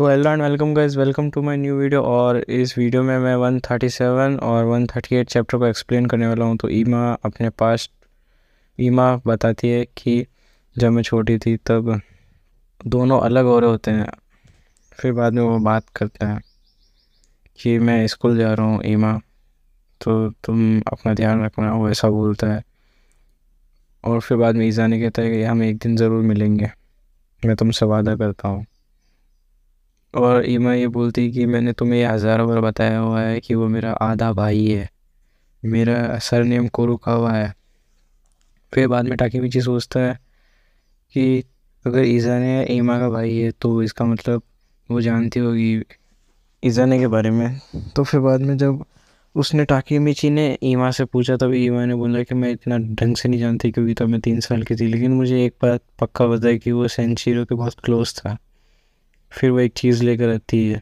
तो hello and welcome guys welcome to my new video और इस वीडियो में मैं 137 और 138 चैप्टर को एक्सप्लेन करने वाला हूँ तो ईमा अपने पास ईमा बताती है कि जब मैं छोटी थी तब दोनों अलग हो रहे होते हैं फिर बाद में वो बात करते हैं कि मैं स्कूल जा रहा हूँ ईमा तो तुम अपना ध्यान रखना वो ऐसा बोलता है और फिर बाद में ईजा ने कहता है कि हम एक दिन ज़रूर मिलेंगे मैं तुमसे वादा करता हूँ और ईमा ये बोलती कि मैंने तुम्हें हज़ारों बार बताया हुआ है कि वो मेरा आधा भाई है मेरा सर नेम हुआ है फिर बाद में टाके पीछे सोचता है कि अगर ईजा ने ईमा का भाई है तो इसका मतलब वो जानती होगी ईजाने के बारे में तो फिर बाद में जब उसने टाकी मिची ने ईमा से पूछा तब ईमा ने बोला कि मैं इतना ढंग से नहीं जानती क्योंकि तब तो मैं तीन साल की थी लेकिन मुझे एक बात पक्का पता है कि वो सेंचीरो के बहुत क्लोज था फिर वो एक चीज़ लेकर आती है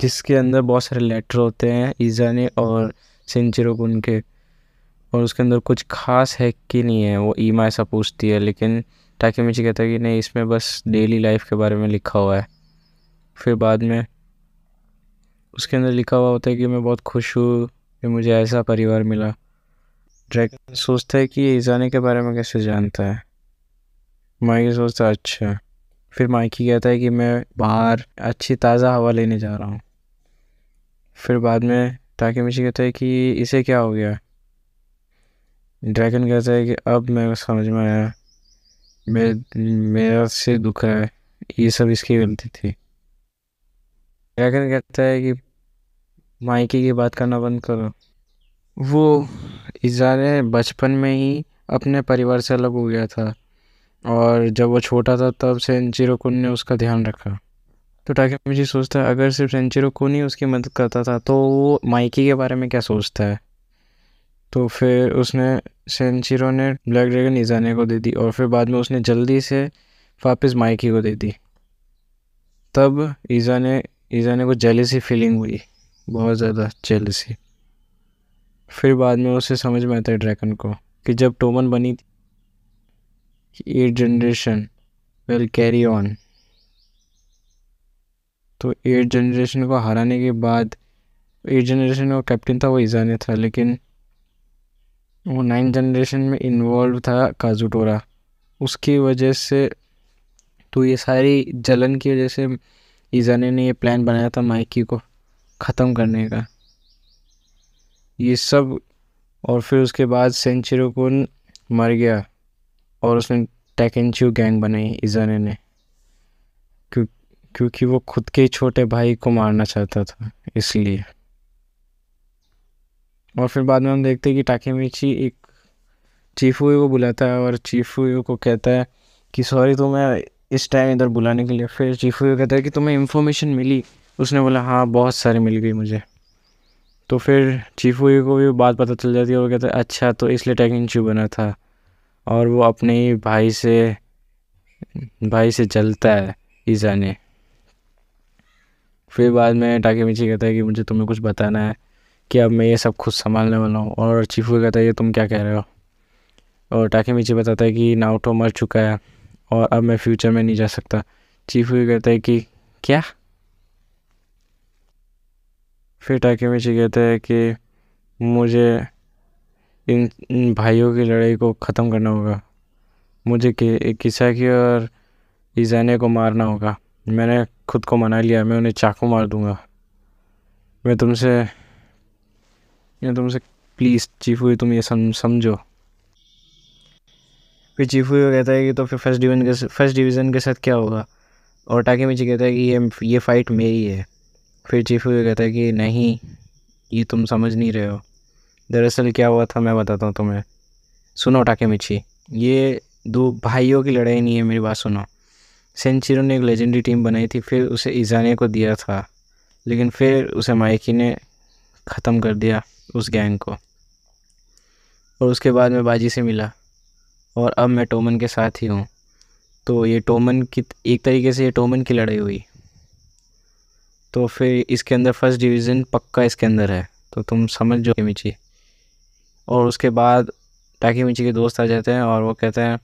जिसके अंदर बहुत सारे लेटर होते हैं ईजा ने और सेंचरों को उनके और उसके अंदर कुछ खास है कि नहीं है वो ईमा ऐसा पूछती है लेकिन ताकि मुझे कहता है कि नहीं इसमें बस डेली लाइफ के बारे में लिखा हुआ है फिर बाद में उसके अंदर लिखा हुआ होता है कि मैं बहुत खुश हूँ कि मुझे ऐसा परिवार मिला ड्रैगन सोचता है कि ये ईजाने के बारे में कैसे जानता है मैं ये सोचता अच्छा फिर माइकी कहता है कि मैं बाहर अच्छी ताज़ा हवा लेने जा रहा हूँ फिर बाद में ताकि मिशी कहता है कि इसे क्या हो गया ड्रैगन कहता है कि अब मैं समझ में आया मे मेरा से दुख है ये सब इसकी गलती थी ड्रैगन कहता है कि माइकी की बात करना बंद करो वो इजारे बचपन में ही अपने परिवार से अलग हो गया था और जब वो छोटा था तब सेंचिरो कुन ने उसका ध्यान रखा तो मुझे सोचता है अगर सिर्फ सेंचिरो कुन ही उसकी मदद करता था तो वो माइकी के बारे में क्या सोचता है तो फिर उसने सेंचिरो ने ब्लैक ड्रैगन इजाने को दे दी और फिर बाद में उसने जल्दी से वापस माइकी को दे दी तब ईजा ने ईजा ने को जेलसी फीलिंग हुई बहुत ज़्यादा जेलसी फिर बाद में उसे समझ में आता है ड्रैगन को कि जब टोमन बनी eight generation will carry on तो एट जनरेशन को हराने के बाद एट जनरेशन का कैप्टन था वो ईजाने था लेकिन वो नाइन जनरेशन में इन्वॉल्व था काजुटोरा उसकी वजह से तो ये सारी जलन की वजह से ईजाने ने ये प्लान बनाया था माइकी को ख़त्म करने का ये सब और फिर उसके बाद सेंचुरी को मर गया और उसने टेकनच्यू गैंग बनाई इजाने ने क्यों क्योंकि वो खुद के छोटे भाई को मारना चाहता था इसलिए और फिर बाद में हम देखते हैं कि टाकेमिची एक चीफू को बुलाता है और चीफू को कहता है कि सॉरी तुम्हें तो इस टाइम इधर बुलाने के लिए फिर चीफू कहता है कि तुम्हें इन्फॉर्मेशन मिली उसने बोला हाँ बहुत सारी मिल गई मुझे तो फिर चीफू को भी बात पता चल जाती है और कहता है अच्छा तो इसलिए टेकनच्यू बना था और वो अपने ही भाई से भाई से जलता है ईजा ने फिर बाद में टाके मिची कहता है कि मुझे तुम्हें कुछ बताना है कि अब मैं ये सब खुद संभालने वाला हूँ और चीफू कहता है ये तुम क्या कह रहे हो और टाके मिची बताता है कि नाउटो मर चुका है और अब मैं फ्यूचर में नहीं जा सकता चीफू कहता है कि क्या फिर टाके मिची कहता है कि मुझे इन भाइयों की लड़ाई को ख़त्म करना होगा मुझे कि, किसा की और ईजाने को मारना होगा मैंने खुद को मना लिया मैं उन्हें चाकू मार दूँगा मैं तुमसे मैं तुमसे प्लीज़ चीफू तुम ये सम समझो फिर चीफू कहता है कि तो फिर फर्स्ट डिवीज़न के फर्स्ट डिवीज़न के साथ क्या होगा और टाके मिची कहता है कि ये ये फ़ाइट मेरी है फिर चीफू कहता है कि नहीं ये तुम समझ नहीं रहे हो दरअसल क्या हुआ था मैं बताता हूँ तुम्हें सुनो टाके मिची ये दो भाइयों की लड़ाई नहीं है मेरी बात सुनो सेंचिरो ने एक लेजेंडरी टीम बनाई थी फिर उसे ईजाने को दिया था लेकिन फिर उसे माइकी ने ख़त्म कर दिया उस गैंग को और उसके बाद मैं बाजी से मिला और अब मैं टोमन के साथ ही हूँ तो ये टोमन की एक तरीके से ये टोमन की लड़ाई हुई तो फिर इसके अंदर फर्स्ट डिवीज़न पक्का इसके अंदर है तो तुम समझ जो मिची और उसके बाद टाकी मिची के दोस्त आ जाते हैं और वो कहते हैं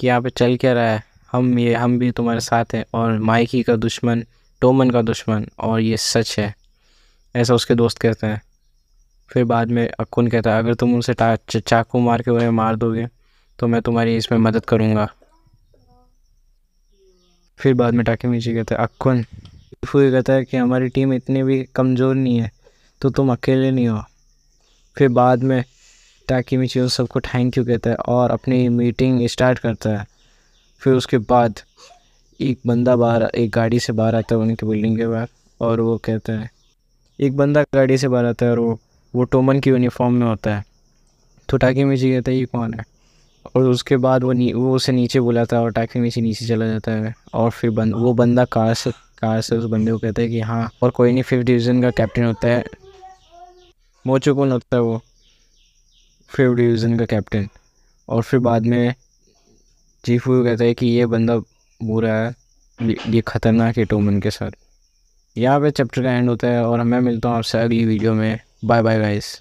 कि यहाँ पे चल क्या रहा है हम ये हम भी तुम्हारे साथ हैं और माइकी का दुश्मन टोमन का दुश्मन और ये सच है ऐसा उसके दोस्त कहते हैं फिर बाद में अक्कुन कहता है अगर तुम उनसे चाकू मार के उन्हें मार दोगे तो मैं तुम्हारी इसमें मदद करूँगा फिर बाद में टाके मीची कहते हैं अक्कुन फूल कहता है कि हमारी टीम इतनी भी कमज़ोर नहीं है तो तुम अकेले नहीं हो फिर बाद में ताकि मिचू सबको थैंक यू कहता है और अपनी मीटिंग स्टार्ट करता है फिर उसके बाद एक बंदा बाहर एक गाड़ी से बाहर आता है उनके बिल्डिंग के बाहर और वो कहता है एक बंदा गाड़ी से बाहर आता है और वो वो टोमन की यूनिफॉर्म में होता है तो टाकी मिची कहता है ये कौन है और उसके बाद वो नी वो उसे नीचे बुलाता है और टाकी मिची नीचे चला जाता है और फिर बंद वो बंदा कार से कार से उस बंदे को कहता है कि हाँ और कोई नहीं फिफ्थ डिवीज़न का कैप्टन होता है मोचो होता है वो फिफ्थ डिवीज़न का कैप्टन और फिर बाद में चीफ वो कहता है कि ये बंदा बुरा है ये ख़तरनाक है टोमन के साथ यहाँ पे चैप्टर का एंड होता है और मैं मिलता हूँ आपसे अगली वीडियो में बाय बाय गाइस